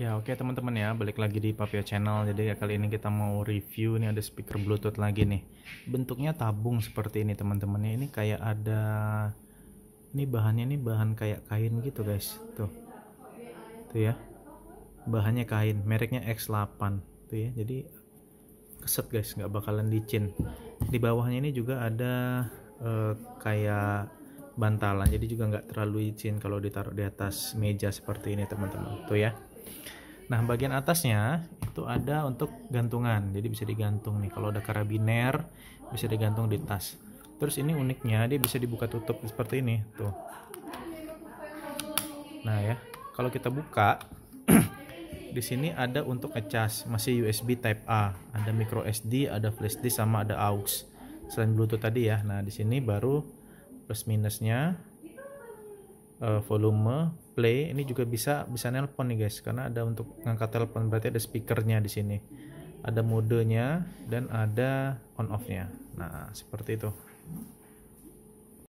Ya oke okay, teman-teman ya, balik lagi di Papio Channel. Jadi ya kali ini kita mau review nih ada speaker Bluetooth lagi nih. Bentuknya tabung seperti ini teman-teman ya. Ini kayak ada ini bahannya nih bahan kayak kain gitu guys. Tuh. Tuh ya. Bahannya kain, mereknya X8. Tuh ya. Jadi keset guys, nggak bakalan licin. Di bawahnya ini juga ada uh, kayak bantalan. Jadi juga nggak terlalu licin kalau ditaruh di atas meja seperti ini teman-teman. Tuh ya. Nah, bagian atasnya itu ada untuk gantungan. Jadi bisa digantung nih. Kalau ada karabiner bisa digantung di tas. Terus ini uniknya dia bisa dibuka tutup seperti ini, tuh. Nah, ya. Kalau kita buka di sini ada untuk ngecas, masih USB Type A, ada micro SD, ada flash disk sama ada aux. Selain Bluetooth tadi ya. Nah, di sini baru plus minusnya uh, volume play ini juga bisa bisa nelpon nih guys karena ada untuk ngangkat telepon berarti ada speakernya di sini ada modenya dan ada on off nya nah seperti itu